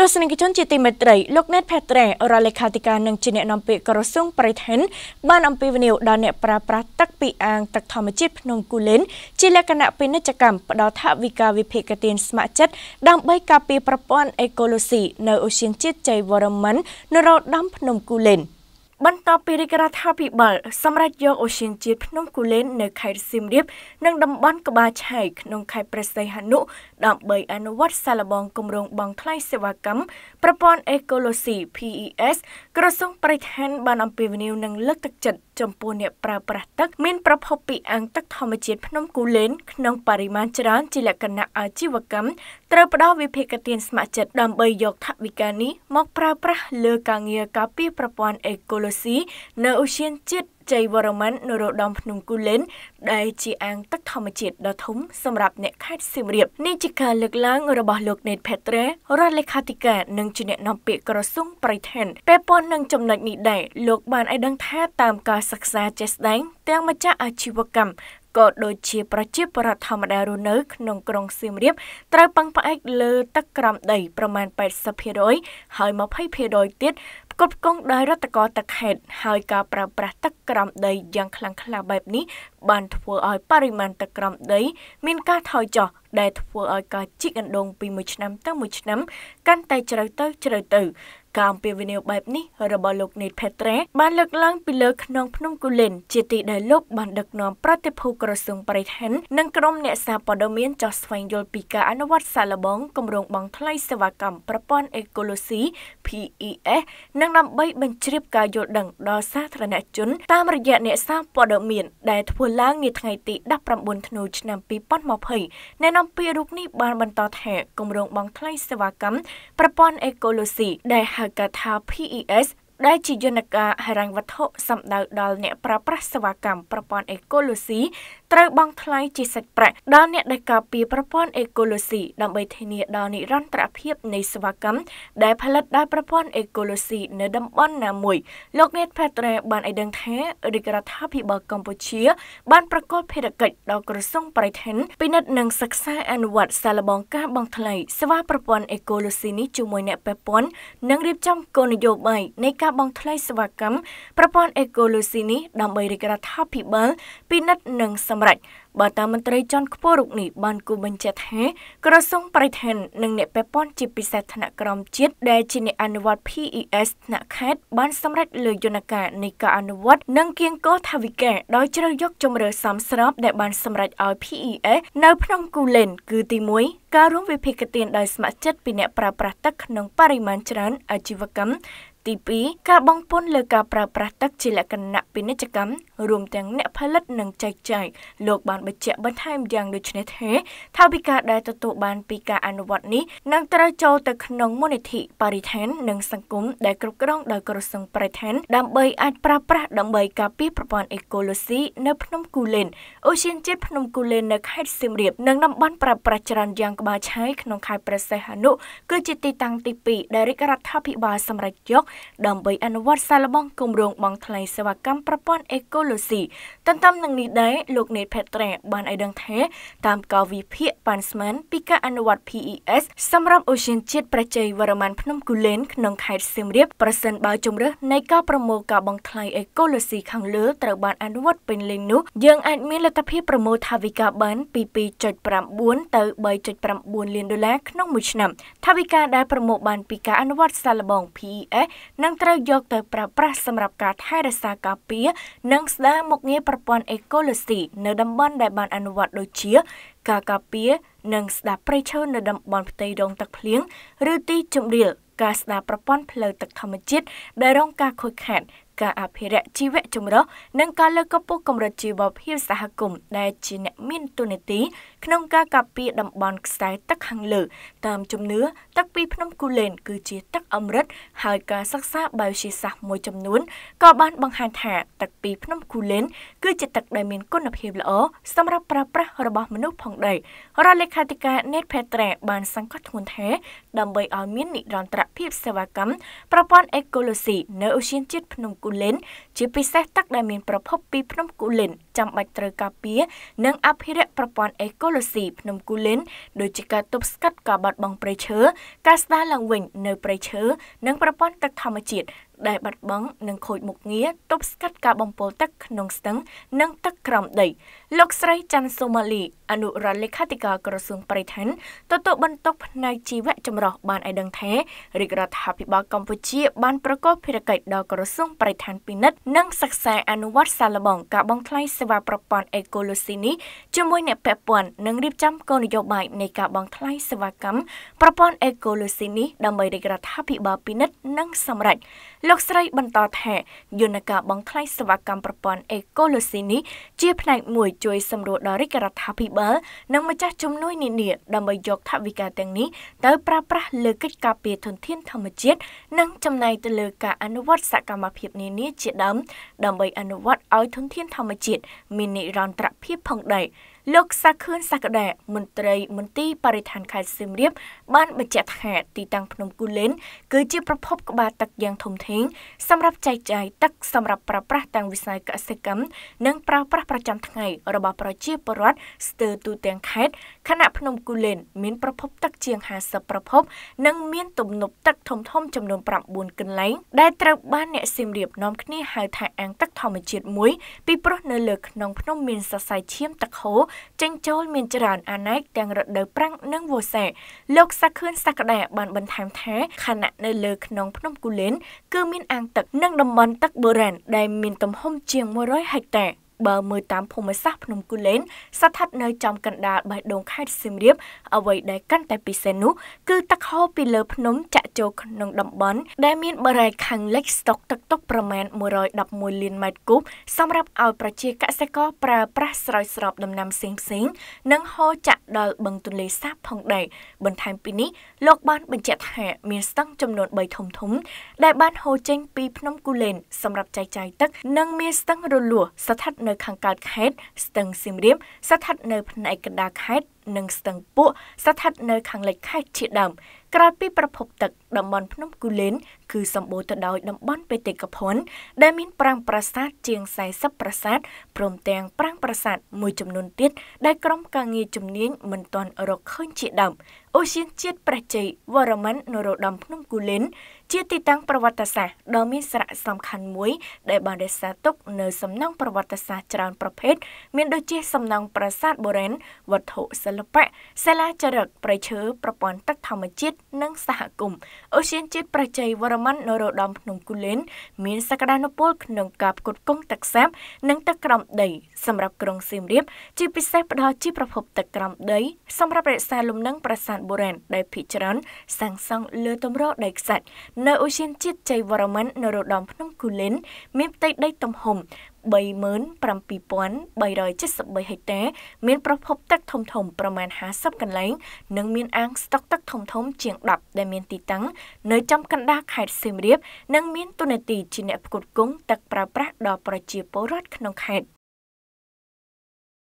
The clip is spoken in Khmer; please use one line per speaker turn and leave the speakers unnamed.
ទស្សនិកជនជាទីមេត្រីលោកណេតផេត្រេរដ្ឋលេខាធិការនិងជាអ្នកនាំពាក្យក្រសួងបរិស្ថានបានអំពាវនាវដល់អ្នកប្រើប្រាស់ទឹកពីអាងទឹកធម្មជាតិភ្នំគូលែនជាលក្ខណៈពាណិជ្ជកម្មផ្ដល់ថវិកាវិភាគទានស្ម័គ្រចិត្តដើម្បីការពារប្រព័ន្ធអេកូឡូស៊ីនៅឧទ្យានជាតិជ័យវរ្ម័ននរោត្តមភ្នំគូលែន។បន្ទាប់ពីរាជរដ្ឋាភិបាលសម្រាប់យកអូសៀនជាតិភ្នំគូលែននៅខេត្តសៀមរាបនិងតំបន់ក្បាលឆៃក្នុងខេត្តព្រះសីហនុដើម្បីអនុវត្តសាឡបងគម្រោងបងថ្លៃសេវាកម្មប្រព័ន្ធអេកូឡូស៊ី PES ក្រសួងបរិស្ថានបានអំពាវនាវនិងលើកទឹកចិត្តចំពោះអ្នកប្រើប្រាស់ទឹកមានប្រភពពីអាងទឹកធម្មជាតិភ្នំគូលែនក្នុងបរិមាណច្រើនជាលក្ខណៈអាជីវកម្មត្រូវផ្ដល់វិភាគទានស្ម័គ្រចិត្តដើម្បីយកថវិកានេះមក ប្រើប្រាស់លើការងារការពារប្រព័ន្ធអេកូឡូរស៊ីនៅឧទ្យានជាតិជ័យវរ្ម័ននរោត្តមភ្នំគូលែនដែលជាអាងទឹកធម្មជាតិដ៏ធំសម្រាប់អ្នកខេត្តសៀមរាបនេះជាការលើកឡើងរបស់លោកណេតផេត្រេរដ្ឋលេខាធិការនិងជាអ្នកនាំពាក្យក្រសួងប្រៃថែនពាក់ព័ន្ធនឹងចំណុចនេះដែរលោកបានឲ្យដឹងថាតាមការសិក្សាជាក់ស្ដែងទាំងម្ចាស់អាជីវកម្មក៏ដូចជាប្រជាប្រដ្ឋធម្មតារស់នៅក្នុងក្រុងសៀមរាបត្រូវពឹងផ្អែកលើទឹកក្រោមដីប្រមាណ80%ហើយ20%ទៀតផ្គត់ផ្គង់ដោយរដ្ឋកោទឹកខេត្តហើយការប្រើប្រាស់ទឹកក្រោមដីយ៉ាងខ្លាំងក្លាបែបនេះបានធ្វើឲ្យ បរិមាណទឹកក្រោមដីមានការថយចុះដែលធ្វើឲ្យការជីកអណ្ដូងពីមួយឆ្នាំទៅមួយឆ្នាំ កាន់តែជ្រៅទៅជ្រៅទៅកម្មពីវិនិយោគបែបនេះរបស់លោកនីតផេត្រាបានលើកឡើងពីលើខ្នងភ្នំគូលែនជាទីដែលលោកបានដឹកនាំប្រតិភូក្រសួងបរិស្ថាននិងក្រុមអ្នកសារព័ត៌មានចោះស្វែងយល់ពីការអនុវត្តសាឡបងគម្រោងបង់ថ្លៃសេវាកម្មប្រព័ន្ធអេកូឡូស៊ី PES និងដើម្បីបញ្ជ្រាបការយល់ដឹងដល់សាធារណជនតាមរយៈអ្នកសារព័ត៌មានដែលធ្វើឡើងនាថ្ងៃទី19ធ្នូឆ្នាំ2020អ្នកនាំពាក្យរូបនេះបានបន្តថាគម្រោងបង់ថ្លៃសេវាកម្មប្រព័ន្ធអេកូឡូស៊ីដែលហៅากาธา PES ដែលជាយន្តការហិរញ្ញវត្ថុសម្ដៅដល់អ្នកប្រើប្រាស់សេវាកម្មប្រព័ន្ធអេកូឡូស៊ីត្រូវបង់ថ្លៃជាសាច់ប្រាក់ដល់អ្នកដែលការពារប្រព័ន្ធអេកូឡូស៊ីដើម្បីធានាដល់និរន្តរភាពនៃសេវាកម្មដែលផលិតដោយប្រព័ន្ធអេកូឡូស៊ីនៅតំបន់ណាមួយលោកនាយពេទ្យបានឲ្យដឹងថារាជរដ្ឋាភិបាលកម្ពុជា បានប្រកាសភារកិច្ចដល់ក្រសួងបរិស្ថានពិនិត្យនិងសិក្សាអនុវត្តសាឡបងការបង់ថ្លៃសេវាប្រព័ន្ធអេកូឡូស៊ីនេះជាមួយអ្នកពាក់ព័ន្ធនិងរៀបចំគោលនយោបាយនៃការការបង់ថ្លៃសេវាកម្មប្រព័ន្ធអេកូឡូស៊ីនេះដើម្បីរាជរដ្ឋាភិបាលពិនិត្យនិងសម្រេចបើតាមន្ត្រីជាន់ខ្ពស់រូបនេះបានគូបញ្ជាក់ថា ក្រសួងបរិស្ថាននិងអ្នកពាក់ព័ន្ធជាពិសេសថ្នាក់ក្រមជាតិដែលជាអ្នកអនុវត្ត PES ថ្នាក់ខេត្តបានសម្រេចលើយន្តការនៃការអនុវត្ត និងគៀងគរថាវិការដោយជ្រើសយកជំរើសសមស្របដែលបានសម្រេចឲ្យ PES នៅក្នុងគូលែនគឺទី1ការរួមវិភាគទានដោយស្ម័គ្រចិត្តពីអ្នក ប្រើប្រាស់ទឹកក្នុងបរិមាណច្រើនអាជីវកម្មទី2ការបងពន្ធលើការប្រើប្រាស់ទឹក ជាលក្ខណៈពាណិជ្ជកម្មរួមទាំងអ្នកផលិតនិងចែកចាយលោកបានបញ្ជាក់បន្ថែមយ៉ាងដូចនេះថាថាវិការដែលទទួលបានពីការអនុវត្តនេះនឹងត្រូវចូលទៅក្នុងមូលនិធិបរិស្ថាននិងសង្គមដែល គ្រប់គ្រងដោយក្រសួងបរិស្ថាន ដើម្បីអាចប្រើប្រាស់ដើម្បីការពារប្រព័ន្ធអេកូឡូស៊ីនៅ ភ្នំគូលែនអូសៀនជាតិភ្នំគូលែននៅ ខេត្តសៀមរាបនិងតំបន់ប្រើប្រាស់ច្រើនយ៉ាងក្បាលឆៅក្នុងខេត្តព្រះសីហនុគឺជាទីតាំងទី2ដែលរាជរដ្ឋាភិបាលសម្រេចយកដើម្បី អនុវត្តសាឡបងគម្រោងបងថ្លៃសេវាកម្មប្រព័ន្ធអេកូឡូលស៊ីទន្ទឹមនឹងនេះដែរលោកណេតផេត្រេបានឲ្យដឹងថា តាមកោវិភាកប៉ាន់ស្មានពីការអនុវត្ត PES សម្រាប់អូសៀនជាតិប្រជាវរ្ម័នភ្នំគូលែនក្នុងខេត្តសៀមរាបប្រសិនបើជំរើសនៃការប្រមូលការបង្ថ្លៃអេកូឡូស៊ីខាងលើត្រូវបានអនុវត្តពេញលេញនោះ យើងអាចមានលទ្ធភាពប្រមូលថវិកាបាន ពី2.9ទៅ3.9លានដុល្លារក្នុងមួយឆ្នាំថវិកាដែលប្រមូលបានពីការអនុវត្តសាឡបង PES នឹងត្រូវយក ទៅប្រើប្រាស់សម្រាប់ការថែរក្សាការពារនិងស្ដារមុខងារប្រព័ន្ធអេកូឡូស៊ីនៅតំបន់ដែលបានអនុវត្តដូចជា ការការពារនិងស្ដារព្រៃឈើនៅតំបន់ផ្ទៃរងទឹកភ្លៀងឬទីជំរាលការស្ដារប្រព័ន្ធផ្លូវទឹកធម្មជាតិដែលរងការខូចខាតការអភិរក្សជីវៈចម្រុះនិងការលើកកម្ពស់កម្រិតជីវភាពសហគមន៍ដែលជាអ្នកមានទូនាទីក្នុងការការពារតំបន់ខ្សែទឹកខាងលើ តាមជំនឿទឹកពីភ្នំគូលែនគឺជាទឹកអម្រិតហើយការសិក្សាបោជាសាស្ត្រមួយចំនួនក៏ បានបង្ហាញថាទឹកពី ភ្នំគូលែនគឺជាទឹកដែលមានគុណភាពល្អសម្រាប់ប្រើប្រាស់របស់មនុស្សផងដែររដ្ឋលេខាធិការ Net Petra បានសង្កត់ធ្ងន់ថាដើម្បីឲ្យមាននិរន្តរភាពសេវាកម្មប្រព័ន្ធអេកូឡូស៊ីនៅឧទ្យាន ជាតិភ្នំគូលែនជាពិសេសទឹកដែលមានប្រភពពីភ្នំគូលែនចាំបាច់ត្រូវការពារនិងអភិរក្សប្រព័ន្ធអេកូឡូស៊ីភ្នំគូលែនដូចជាការទប់ស្កាត់ការបាត់បង់ព្រៃឈើការស្ដារឡើងវិញនៅព្រៃឈើនិងប្រព័ន្ធទឹកធម្មជាតិដែលបាត់បង់និងខូចមុខងារទប់ស្កាត់ការបំពុលទឹកក្នុងស្ទឹង និង ទឹកក្រោមដីលោកស្រីច័ន្ទសូម៉ាលី អនុរដ្ឋលេខាធិការក្រសួងបរិស្ថានទទួលបន្ទុកផ្នែកជីវៈចម្រុះបានឲ្យដឹងថារាជរដ្ឋាភិបាលកម្ពុជាបានប្រកាសភារកិច្ចដល់ក្រសួងបរិស្ថានពិនិត្យនិងសិក្សាអនុវត្ត សាឡបង ការបង្ក្លែងសេវាប្រព័ន្ធអេកូឡូស៊ីនេះជាមួយ អ្នកពាក់ព័ន្ធនិងរៀបចំគោលនយោបាយនៃការបង្ក្លែងសេវាកម្មប្រព័ន្ធអេកូឡូស៊ីនេះដើម្បីរាជរដ្ឋាភិបាលពិនិត្យនិងសម្រេចលោកស្រីបន្តថាយន្តការបង្ក្លែងសេវាកម្មប្រព័ន្ធអេកូឡូស៊ីនេះជា ផ្នែក មួយជួយសម្រួលដល់រាជរដ្ឋាភិបាលនិងម្ចាស់ជំនួយនានាដើម្បីយកថវិកាទាំងនេះទៅប្រើប្រាស់លើកិច្ចការពារធនធានធម្មជាតិនិងចំណាយទៅលើការអនុវត្តសកម្មភាពនានាជាដើមដើម្បី អនុវត្តឲ្យធនធានធម្មជាតិមាននិរន្តរភាពផងដែរលោកសាខឿនសក្តាមន្ត្រីមន្ទីរបរិស្ថានខេត្តសៀមរាបបានបញ្ជាក់ថាទីតាំងភ្នំគូលែនគឺជាប្រភពក្បាលទឹកយ៉ាងធំធេងសម្រាប់ចែកចាយទឹកសម្រាប់ប្រើប្រាស់ទាំងវិស័យកសិកម្មនិងប្រើប្រាស់ប្រចាំថ្ងៃរបស់ប្រជាពលរដ្ឋស្ទើរទូទាំងខេត្តខណៈភ្នំគូលែនមានប្រភពទឹកជាង50ប្រភព និង មានទំនប់ទឹកធំធំចំនួន9កន្លែងដែលត្រូវបានអ្នកសៀមរាបនាំគ្នាហៅថាអាងទឹកធម្មជាតិមួយ ពីព្រោះនៅលើក្នុងភ្នំមានសរសៃឈាមទឹកហូរចេញចូលមានច្រើនអាណែកទាំងរដូវប្រាំងនិងវស្សាលោកសាខឿនសក្តាបានបន្ថែមថាខណៈនៅលើខ្នងភ្នំគូលែនគឺមានអាងទឹកនិងតំបន់ទឹកបូរ៉ានដែលមានទំហំជាង100ហិកតាបើមើលតាមភូមិសាស្ត្រភ្នំ គូលែនស្ថិតនៅចំកណ្ដាលបេះដូងខេត្តសៀមរាបអ្វីដែលកាន់តែ ពិសេសនោះគឺទឹកហូរពីលើភ្នំចាក់ចូលក្នុងតំបន់ ដែលមានបរិយាខាងលិចស្តុកទឹកទុកប្រមាណ111លានម៉ែត្រគូបសម្រាប់ឲ្យប្រជាកសិករប្រើប្រាស់ស្រោចស្រពដំណាំផ្សេងៗនិងហូរចាក់ដល់បឹងទន្លេសាបផងដែរបន្ថែមពីនេះលោកបានបញ្ជាក់ថា មានស្ទឹងចំនួន3ធំធំដែលបានហូរចេញពីភ្នំគូលែនសម្រាប់ចែកចាយទឹក និងមានស្ទឹងរលួសស្ថិតនៅនៅខាងកើតខេត្តស្ទឹងសៀមរាបស្ថិតនៅផ្នែកកណ្ដាលខេត្តនិងស្ទឹងពួកស្ថិតនៅខាងលិចខេត្តជាដើមក្រៅពីប្រភពទឹកតំបន់ភ្នំគូលែនគឺសម្បូរទៅដោយតំបន់បេតិកភណ្ឌដែលមានប្រាង្គប្រាសាទជាង40ប្រាសាទព្រមទាំងប្រាង្គប្រាសាទមួយចំនួនទៀតដែលក្រុមការងារជំនាញមិនទាន់រកឃើញជាដើមអូសៀនជាតិព្រះជ័យវរ្ម័ននរោត្តមភ្នំគូលែនជាទីតាំងប្រវត្តិសាស្ត្រដ៏មានសារៈសំខាន់មួយ ដែលបានរក្សាទុកនៅសំណង់ប្រវត្តិសាស្ត្រច្រើនប្រភេទមានដូចជាសំណង់ប្រាសាទបុរាណវត្ថុសិល្បៈសិលាចារឹកប្រៃឈើប្រព័ន្ធទឹកធម្មជាតិនិងសហគមន៍អូសៀនជាតិប្រជ័យវរ្ម័ននរោត្តមភ្នំគូលែនមានសក្តានុពលក្នុងការផ្គត់ផ្គង់ទឹកសាបនិងទឹកក្រោមដីសម្រាប់ក្រុងសៀមរាប ជាពិសេសផ្ដល់ជាប្រភពទឹកក្រោមដី សម្រាប់រក្សាលំនឹងប្រាសាទបុរាណដែលភិជាច្រើនសាងសង់លើទម្រដីខ្សាច់នៅឧទ្យានជាតិជ័យវរ្ម័ននរោត្តមភ្នំគូលែនមានផ្ទៃដីទំហំ37373ហិកតាមានប្រភពទឹកធំធំប្រមាណ50កន្លែង និងមានអាងស្តុកទឹកធំធំ ជាង10ដែលមានទីតាំងនៅចំកណ្ដាលខេត្តសៀមរាបនិងមានទូនាទីជាអ្នកផ្គត់ផ្គង់ទឹកប្រើប្រាស់ដល់ប្រជាពលរដ្ឋក្នុងខេត្ត។